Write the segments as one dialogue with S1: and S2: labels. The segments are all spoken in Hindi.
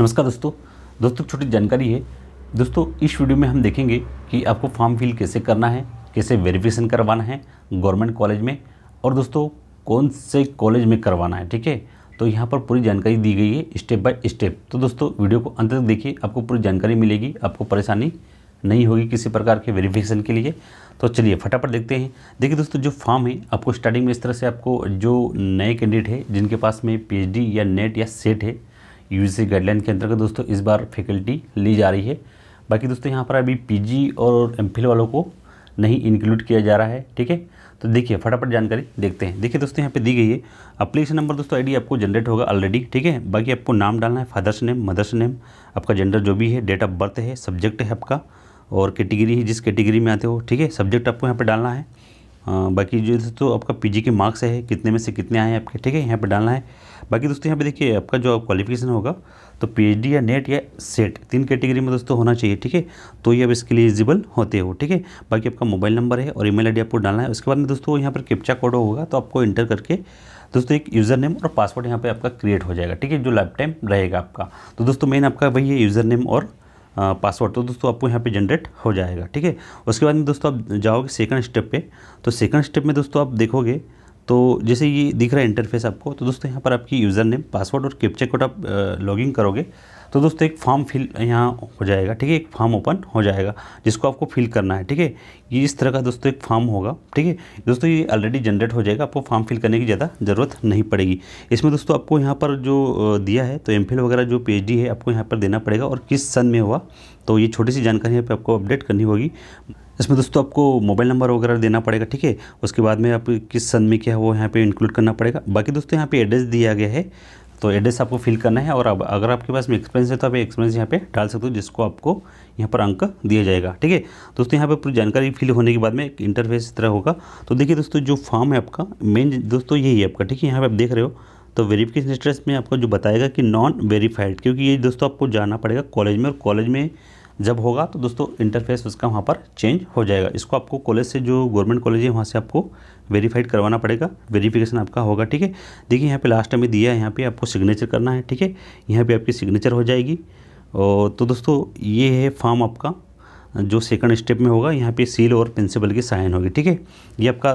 S1: नमस्कार दोस्तों दोस्तों छोटी जानकारी है दोस्तों इस वीडियो में हम देखेंगे कि आपको फॉर्म फिल कैसे करना है कैसे वेरिफिकेशन करवाना है गवर्नमेंट कॉलेज में और दोस्तों कौन से कॉलेज में करवाना है ठीक है तो यहाँ पर पूरी जानकारी दी गई है स्टेप बाय स्टेप तो दोस्तों वीडियो को अंत तक देखिए आपको पूरी जानकारी मिलेगी आपको परेशानी नहीं होगी किसी प्रकार के वेरिफिकेशन के लिए तो चलिए फटाफट देखते हैं देखिए दोस्तों जो फॉर्म है आपको स्टार्टिंग में इस तरह से आपको जो नए कैंडिडेट है जिनके पास में पीएचडी या नेट या सेट है यूजीसी गाइडलाइन के अंतर्गत दोस्तों इस बार फैकल्टी ली जा रही है बाकी दोस्तों यहाँ पर अभी पीजी और एमफिल वालों को नहीं इंक्लूड किया जा रहा है ठीक है तो देखिए फटाफट जानकारी देखते हैं देखिए दोस्तों यहाँ पे दी गई है अप्लीकेशन नंबर दोस्तों आईडी आपको जनरेट होगा ऑलरेडी ठीक है बाकी आपको नाम डालना है फादर्स नेम मदर्स नेम आपका जेंडर जो भी है डेट ऑफ बर्थ है सब्जेक्ट है आपका और कैटेगरी है जिस कैटेगरी में आते हो ठीक है सब्जेक्ट आपको यहाँ पर डालना है बाकी जो दोस्तों आपका पीजी के मार्क्स है कितने में से कितने आए हैं आपके ठीक है यहाँ पर डालना है बाकी दोस्तों यहाँ पे देखिए आपका जो क्वालिफिकेशन होगा तो पीएचडी या नेट या सेट तीन कैटेगरी में दोस्तों होना चाहिए ठीक है तो ये अब इसके लिए एलिजिबल होते हो ठीक है बाकी आपका मोबाइल नंबर है और ईमेल आईडी आपको डालना है उसके बाद में दोस्तों यहाँ पर कैप्चा कोड होगा तो आपको इंटर करके दोस्तों एक यूज़र नेम और पासवर्ड यहाँ पर आपका क्रिएट हो जाएगा ठीक है जो लाइफ टाइम रहेगा आपका तो दोस्तों मेन आपका वही है यूज़र नेम और पासवर्ड तो दोस्तों आपको यहाँ पे जनरेट हो जाएगा ठीक है उसके बाद में दोस्तों आप जाओगे सेकंड स्टेप पे तो सेकंड स्टेप में दोस्तों आप देखोगे तो जैसे ये दिख रहा है इंटरफेस आपको तो दोस्तों यहाँ पर आपकी यूज़र नेम पासवर्ड और कैप्चा कोड आप लॉगिन करोगे तो दोस्तों एक फॉर्म फिल यहाँ हो जाएगा ठीक है एक फॉर्म ओपन हो जाएगा जिसको आपको फिल करना है ठीक है ये इस तरह का दोस्तों एक फॉर्म होगा ठीक है दोस्तों ये ऑलरेडी जनरेट हो जाएगा आपको फॉर्म फिल करने की ज़्यादा ज़रूरत नहीं पड़ेगी इसमें दोस्तों आपको यहाँ पर जो दिया है तो एम वगैरह जो पी है आपको यहाँ पर देना पड़ेगा और किस सन में हुआ तो ये छोटी सी जानकारी यहाँ पर आपको अपडेट करनी होगी इसमें दोस्तों आपको मोबाइल नंबर वगैरह देना पड़ेगा ठीक है उसके बाद में आप किस सन में क्या है वो यहाँ पे इंक्लूड करना पड़ेगा बाकी दोस्तों यहाँ पे एड्रेस दिया गया है तो एड्रेस आपको फिल करना है और अब अगर आपके पास में एक्सपीरियंस है तो आप एक्सपीरियंस यहाँ पे डाल सकते हो जिसको आपको यहाँ पर अंक दिया जाएगा ठीक है दोस्तों यहाँ पे पूरी जानकारी फिल होने के बाद में एक इंटरफेस तरह होगा तो देखिए दोस्तों जो फॉर्म है आपका मेन दोस्तों यही है आपका ठीक है यहाँ पर आप देख रहे हो तो वेरिफिकेशन स्टेटस में आपको जो बताएगा कि नॉन वेरीफाइड क्योंकि ये दोस्तों आपको जाना पड़ेगा कॉलेज में और कॉलेज में जब होगा तो दोस्तों इंटरफेस उसका वहाँ पर चेंज हो जाएगा इसको आपको कॉलेज से जो गवर्नमेंट कॉलेज है वहाँ से आपको वेरीफाइड करवाना पड़ेगा वेरीफिकेशन आपका होगा ठीक है देखिए यहाँ पे लास्ट में दिया है यहाँ पे आपको सिग्नेचर करना है ठीक है यहाँ पे आपकी सिग्नेचर हो जाएगी और तो दोस्तों ये है फॉर्म आपका जो सेकंड स्टेप में होगा यहाँ पे सील और प्रिंसिपल की साइन होगी ठीक है ये आपका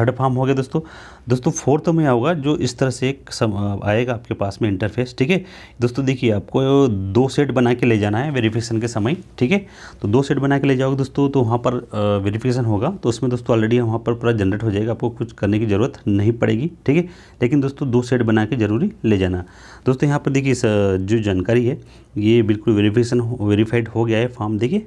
S1: थर्ड फॉर्म हो गया दोस्तों दोस्तों फोर्थ में होगा जो इस तरह से एक सम आएगा आपके पास में इंटरफेस ठीक है दोस्तों देखिए आपको दो सेट बना के ले जाना है वेरिफिकेशन के समय ठीक है तो दो सेट बना के ले जाओगे दोस्तों तो वहाँ पर वेरीफिकेशन होगा तो उसमें दोस्तों ऑलरेडी वहाँ पर पूरा जनरेट हो जाएगा आपको कुछ करने की ज़रूरत नहीं पड़ेगी ठीक है लेकिन दोस्तों दो सेट बना के ज़रूरी ले जाना दोस्तों यहाँ पर देखिए जो जानकारी है ये बिल्कुल वेरीफिकेशन वेरीफाइड हो गया है फॉर्म देखिए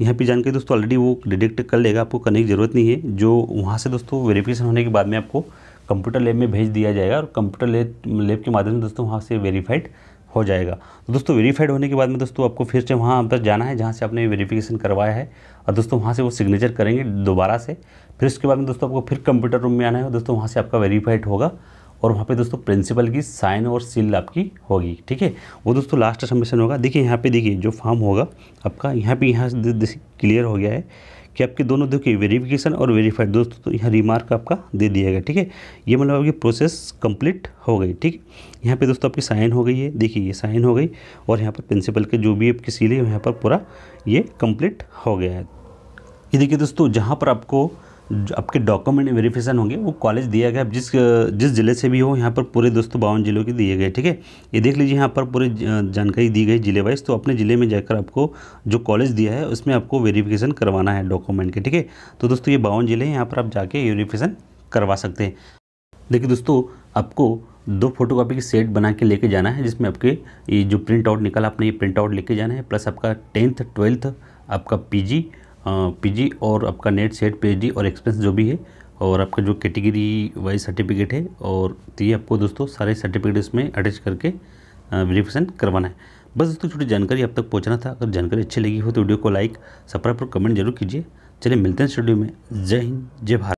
S1: यहाँ पे जानकारी दोस्तों ऑलरेडी वो डिडिक्ट कर लेगा आपको करने की ज़रूरत नहीं है जो वहाँ से दोस्तों वेरिफिकेशन होने के बाद में आपको कंप्यूटर लैब में भेज दिया जाएगा और कंप्यूटर लैब लैब के माध्यम से दोस्तों वहाँ से वेरीफाइड हो जाएगा तो दोस्तों वेरीफाइड होने के बाद में दोस्तों आपको फिर से वहाँ पर जाना है जहाँ से आपने वेरीफिकेशन करवाया है और दोस्तों वहाँ से वो सिग्नेचर करेंगे दोबारा से फिर उसके बाद में दोस्तों आपको फिर कंप्यूटर रूम में आना है दोस्तों वहाँ से आपका वेरीफाइड होगा और वहाँ पे दोस्तों प्रिंसिपल की साइन और सील आपकी होगी ठीक है वो दोस्तों लास्ट सबमिशन होगा देखिए यहाँ पे देखिए जो फॉर्म होगा आपका यहाँ पे यहाँ क्लियर हो गया है कि आपके दोनों देखिए वेरिफिकेशन और वेरीफाइड दोस्तों तो यहाँ रिमार्क आपका दे दिया गया ठीक है ये मतलब आपकी प्रोसेस कंप्लीट हो गई ठीक यहाँ पे दोस्तों आपकी साइन हो गई है देखिए ये साइन हो गई और यहाँ पर प्रिंसिपल के जो भी आपकी सील है यहाँ पर पूरा ये कंप्लीट हो गया है ये देखिए दोस्तों जहाँ पर आपको आपके डॉक्यूमेंट वेरिफिकेशन होंगे वो कॉलेज दिया गया जिस जिस ज़िले से भी हो यहाँ पर पूरे दोस्तों बावन जिलों के दिए गए ठीक है ये देख लीजिए यहाँ पर पूरी जानकारी दी गई जिले वाइज तो अपने ज़िले में जाकर आपको जो कॉलेज दिया है उसमें आपको वेरीफिकेशन करवाना है डॉक्यूमेंट के ठीक है तो दोस्तों ये बावन जिले हैं यहाँ पर आप जाके वेरीफिकेशन करवा सकते हैं देखिए दोस्तों आपको दो फोटोकॉपी की सेट बना के लेके जाना है जिसमें आपके ये जो प्रिंट आउट निकला आपने ये प्रिंट आउट लेके जाना है प्लस आपका टेंथ ट्वेल्थ आपका पीजी पीजी और आपका नेट सेट पीएचडी और एक्सपेंस जो भी है और आपका जो कैटेगरी वाइज सर्टिफिकेट है और तो ये आपको दोस्तों सारे सर्टिफिकेट इसमें अटैच करके वेरीफिकेशन करवाना है बस दोस्तों छोटी जानकारी आप तक पहुंचना था अगर जानकारी अच्छी लगी हो तो वीडियो को लाइक सब्सक्राइब और कमेंट जरूर कीजिए चलिए मिलते हैं स्टूडियो में जय हिंद जय भारत